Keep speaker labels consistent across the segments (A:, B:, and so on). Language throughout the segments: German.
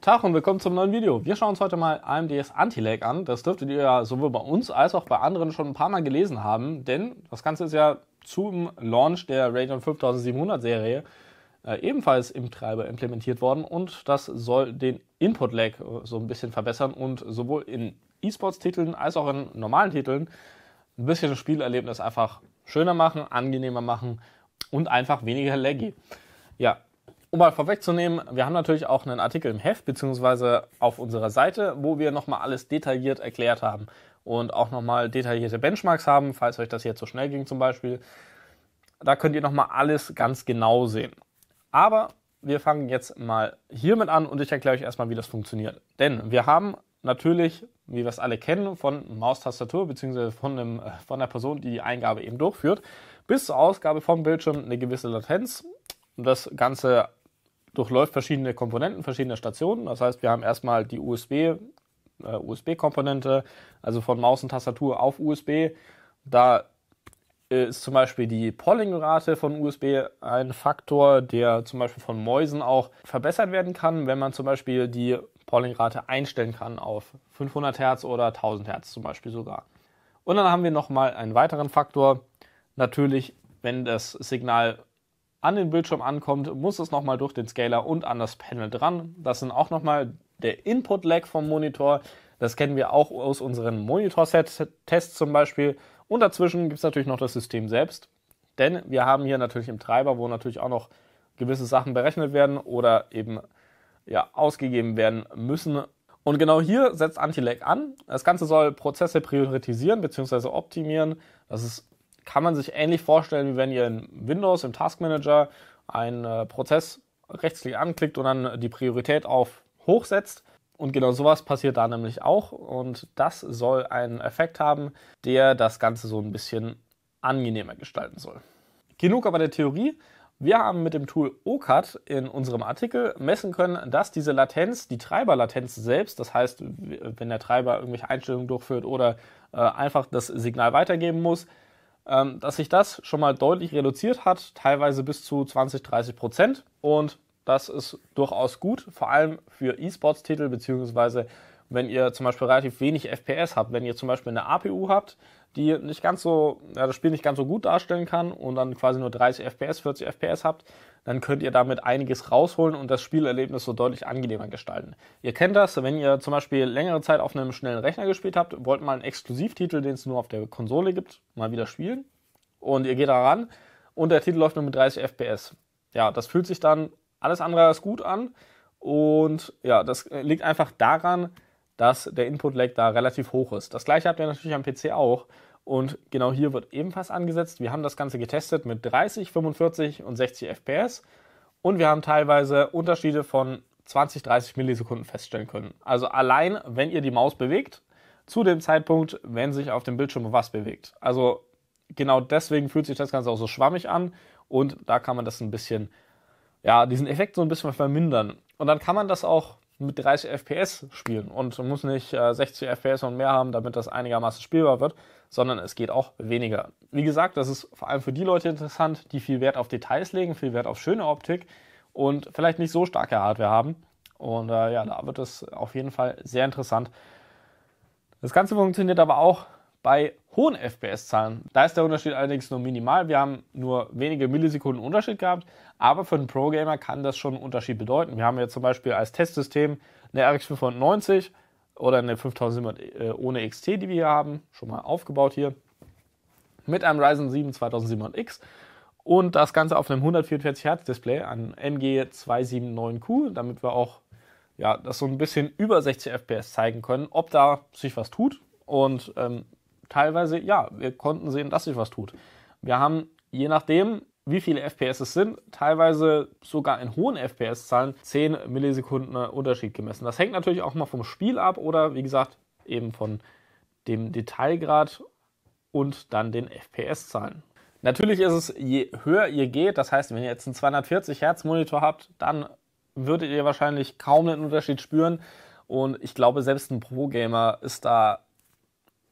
A: Tag und willkommen zum neuen Video. Wir schauen uns heute mal AMDs Anti-Lag an. Das dürftet ihr ja sowohl bei uns als auch bei anderen schon ein paar Mal gelesen haben, denn das Ganze ist ja zum Launch der Radeon 5700 Serie äh, ebenfalls im Treiber implementiert worden und das soll den Input-Lag äh, so ein bisschen verbessern und sowohl in E-Sports-Titeln als auch in normalen Titeln ein bisschen das Spielerlebnis einfach schöner machen, angenehmer machen und einfach weniger laggy. Ja, um mal vorwegzunehmen, wir haben natürlich auch einen Artikel im Heft beziehungsweise auf unserer Seite, wo wir nochmal alles detailliert erklärt haben und auch nochmal detaillierte Benchmarks haben, falls euch das hier zu so schnell ging zum Beispiel. Da könnt ihr nochmal alles ganz genau sehen. Aber wir fangen jetzt mal hiermit an und ich erkläre euch erstmal, wie das funktioniert. Denn wir haben natürlich, wie wir es alle kennen, von Maustastatur bzw. Von, äh, von der Person, die die Eingabe eben durchführt, bis zur Ausgabe vom Bildschirm eine gewisse Latenz. Das Ganze durchläuft verschiedene Komponenten, verschiedene Stationen. Das heißt, wir haben erstmal die USB, äh, USB-Komponente, also von Maus und Tastatur auf USB. Da ist zum Beispiel die Polling-Rate von USB ein Faktor, der zum Beispiel von Mäusen auch verbessert werden kann, wenn man zum Beispiel die Polling-Rate einstellen kann auf 500 Hertz oder 1000 Hertz zum Beispiel sogar. Und dann haben wir nochmal einen weiteren Faktor. Natürlich, wenn das Signal an den Bildschirm ankommt, muss es nochmal durch den Scaler und an das Panel dran. Das sind auch nochmal der Input-Lag vom Monitor. Das kennen wir auch aus unseren Monitor-Set-Tests zum Beispiel. Und dazwischen gibt es natürlich noch das System selbst. Denn wir haben hier natürlich im Treiber, wo natürlich auch noch gewisse Sachen berechnet werden oder eben ja, ausgegeben werden müssen. Und genau hier setzt Anti-Lag an. Das Ganze soll Prozesse priorisieren bzw. optimieren. Das ist kann man sich ähnlich vorstellen, wie wenn ihr in Windows im Task Manager einen äh, Prozess rechtsklick anklickt und dann die Priorität auf hoch setzt. Und genau sowas passiert da nämlich auch. Und das soll einen Effekt haben, der das Ganze so ein bisschen angenehmer gestalten soll. Genug aber der Theorie. Wir haben mit dem Tool OCAT in unserem Artikel messen können, dass diese Latenz, die Treiberlatenz selbst, das heißt, wenn der Treiber irgendwelche Einstellungen durchführt oder äh, einfach das Signal weitergeben muss, ähm, dass sich das schon mal deutlich reduziert hat, teilweise bis zu 20, 30 Prozent. Und das ist durchaus gut, vor allem für E-Sports-Titel, beziehungsweise wenn ihr zum Beispiel relativ wenig FPS habt, wenn ihr zum Beispiel eine APU habt, die nicht ganz so, ja, das Spiel nicht ganz so gut darstellen kann und dann quasi nur 30 FPS, 40 FPS habt, dann könnt ihr damit einiges rausholen und das Spielerlebnis so deutlich angenehmer gestalten. Ihr kennt das, wenn ihr zum Beispiel längere Zeit auf einem schnellen Rechner gespielt habt, wollt mal einen Exklusivtitel, den es nur auf der Konsole gibt, mal wieder spielen und ihr geht da ran und der Titel läuft nur mit 30 FPS. Ja, das fühlt sich dann alles andere als gut an und ja, das liegt einfach daran, dass der Input-Lag da relativ hoch ist. Das gleiche habt ihr natürlich am PC auch. Und genau hier wird ebenfalls angesetzt. Wir haben das Ganze getestet mit 30, 45 und 60 FPS. Und wir haben teilweise Unterschiede von 20, 30 Millisekunden feststellen können. Also allein, wenn ihr die Maus bewegt, zu dem Zeitpunkt, wenn sich auf dem Bildschirm was bewegt. Also genau deswegen fühlt sich das Ganze auch so schwammig an. Und da kann man das ein bisschen, ja, diesen Effekt so ein bisschen vermindern. Und dann kann man das auch mit 30 FPS spielen und muss nicht äh, 60 FPS und mehr haben, damit das einigermaßen spielbar wird, sondern es geht auch weniger. Wie gesagt, das ist vor allem für die Leute interessant, die viel Wert auf Details legen, viel Wert auf schöne Optik und vielleicht nicht so starke Hardware haben. Und äh, ja, da wird es auf jeden Fall sehr interessant. Das Ganze funktioniert aber auch bei hohen FPS-Zahlen. Da ist der Unterschied allerdings nur minimal. Wir haben nur wenige Millisekunden Unterschied gehabt, aber für einen Pro-Gamer kann das schon einen Unterschied bedeuten. Wir haben ja zum Beispiel als Testsystem eine RX 590 oder eine 5700 äh, ohne XT, die wir hier haben, schon mal aufgebaut hier, mit einem Ryzen 7 2700X und das Ganze auf einem 144 hertz Display, einem MG279Q, damit wir auch ja, das so ein bisschen über 60 FPS zeigen können, ob da sich was tut. Und ähm, teilweise, ja, wir konnten sehen, dass sich was tut. Wir haben, je nachdem, wie viele FPS es sind, teilweise sogar in hohen FPS-Zahlen 10 Millisekunden Unterschied gemessen. Das hängt natürlich auch mal vom Spiel ab oder wie gesagt eben von dem Detailgrad und dann den FPS-Zahlen. Natürlich ist es, je höher ihr geht, das heißt, wenn ihr jetzt einen 240 Hertz Monitor habt, dann würdet ihr wahrscheinlich kaum einen Unterschied spüren. Und ich glaube, selbst ein Pro-Gamer ist da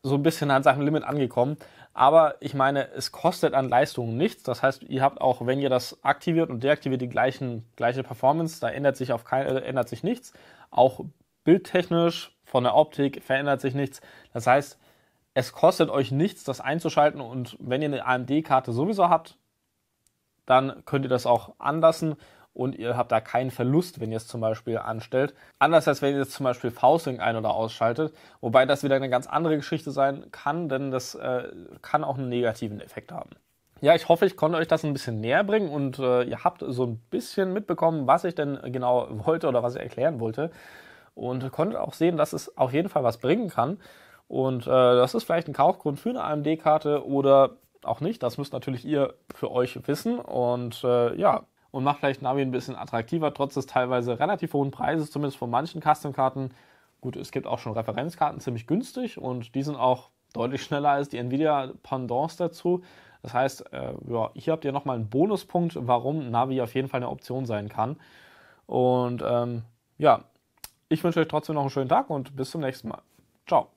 A: so ein bisschen an seinem Limit angekommen. Aber ich meine, es kostet an Leistungen nichts. Das heißt, ihr habt auch, wenn ihr das aktiviert und deaktiviert, die gleichen, gleiche Performance. Da ändert sich, auf kein, äh, ändert sich nichts. Auch bildtechnisch, von der Optik verändert sich nichts. Das heißt, es kostet euch nichts, das einzuschalten. Und wenn ihr eine AMD-Karte sowieso habt, dann könnt ihr das auch anlassen und ihr habt da keinen Verlust, wenn ihr es zum Beispiel anstellt. Anders als wenn ihr jetzt zum Beispiel Fausting ein- oder ausschaltet, wobei das wieder eine ganz andere Geschichte sein kann, denn das äh, kann auch einen negativen Effekt haben. Ja, ich hoffe, ich konnte euch das ein bisschen näher bringen und äh, ihr habt so ein bisschen mitbekommen, was ich denn genau wollte oder was ich erklären wollte. Und konntet auch sehen, dass es auf jeden Fall was bringen kann. Und äh, das ist vielleicht ein Kaufgrund für eine AMD-Karte oder auch nicht. Das müsst natürlich ihr für euch wissen. Und äh, ja, und macht vielleicht Navi ein bisschen attraktiver, trotz des teilweise relativ hohen Preises, zumindest von manchen Custom-Karten. Gut, es gibt auch schon Referenzkarten ziemlich günstig und die sind auch deutlich schneller als die Nvidia-Pendants dazu. Das heißt, äh, ja, hier habt ihr nochmal einen Bonuspunkt, warum Navi auf jeden Fall eine Option sein kann. Und ähm, ja, ich wünsche euch trotzdem noch einen schönen Tag und bis zum nächsten Mal. Ciao.